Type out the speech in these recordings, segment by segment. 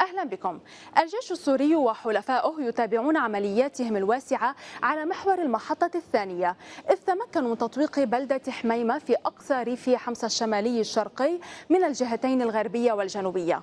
أهلا بكم الجيش السوري وحلفائه يتابعون عملياتهم الواسعة على محور المحطة الثانية إذ تمكنوا من تطويق بلدة حميمة في أقصى ريف حمص الشمالي الشرقي من الجهتين الغربية والجنوبية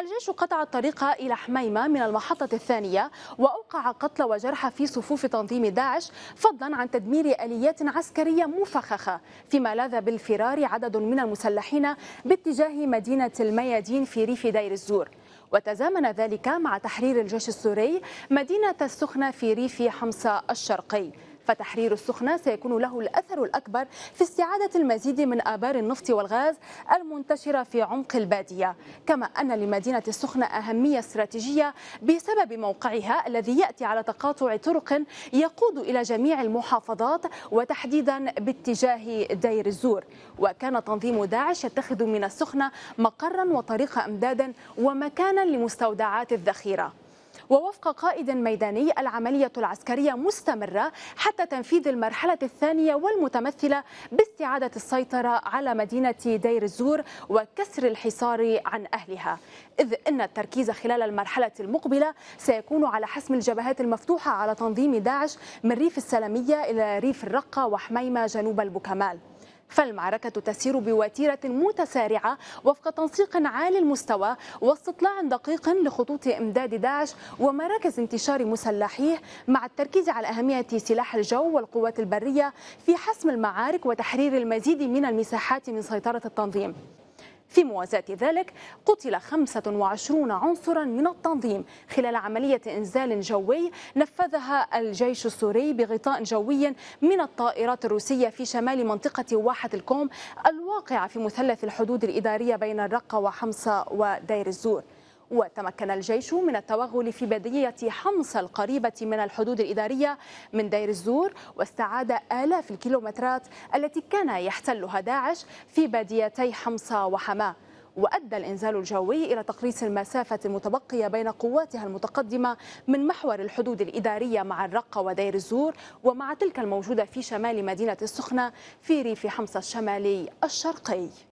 الجيش قطع الطريق إلى حميمة من المحطة الثانية وأوقع قتل وجرح في صفوف تنظيم داعش فضلا عن تدمير آليات عسكرية مفخخة فيما لاذ بالفرار عدد من المسلحين باتجاه مدينة الميادين في ريف دير الزور وتزامن ذلك مع تحرير الجيش السوري مدينة السخنة في ريف حمص الشرقي فتحرير السخنة سيكون له الأثر الأكبر في استعادة المزيد من آبار النفط والغاز المنتشرة في عمق البادية كما أن لمدينة السخنة أهمية استراتيجية بسبب موقعها الذي يأتي على تقاطع طرق يقود إلى جميع المحافظات وتحديدا باتجاه دير الزور وكان تنظيم داعش يتخذ من السخنة مقرا وطريق أمداد ومكانا لمستودعات الذخيرة ووفق قائد ميداني العملية العسكرية مستمرة حتى تنفيذ المرحلة الثانية والمتمثلة باستعادة السيطرة على مدينة دير الزور وكسر الحصار عن أهلها إذ أن التركيز خلال المرحلة المقبلة سيكون على حسم الجبهات المفتوحة على تنظيم داعش من ريف السلمية إلى ريف الرقة وحميمة جنوب البكمال فالمعركة تسير بوتيرة متسارعة وفق تنسيق عالي المستوى واستطلاع دقيق لخطوط إمداد داعش ومراكز انتشار مسلحيه مع التركيز على أهمية سلاح الجو والقوات البرية في حسم المعارك وتحرير المزيد من المساحات من سيطرة التنظيم في موازاة ذلك قتل 25 عنصرا من التنظيم خلال عملية إنزال جوي نفذها الجيش السوري بغطاء جوي من الطائرات الروسية في شمال منطقة واحة الكوم الواقعة في مثلث الحدود الإدارية بين الرقة وحمص ودير الزور وتمكن الجيش من التوغل في بادية حمص القريبة من الحدود الإدارية من دير الزور واستعاد آلاف الكيلومترات التي كان يحتلها داعش في باديتي حمص وحماه وأدى الإنزال الجوي إلى تقليص المسافة المتبقية بين قواتها المتقدمة من محور الحدود الإدارية مع الرقة ودير الزور ومع تلك الموجودة في شمال مدينة السخنة في ريف حمص الشمالي الشرقي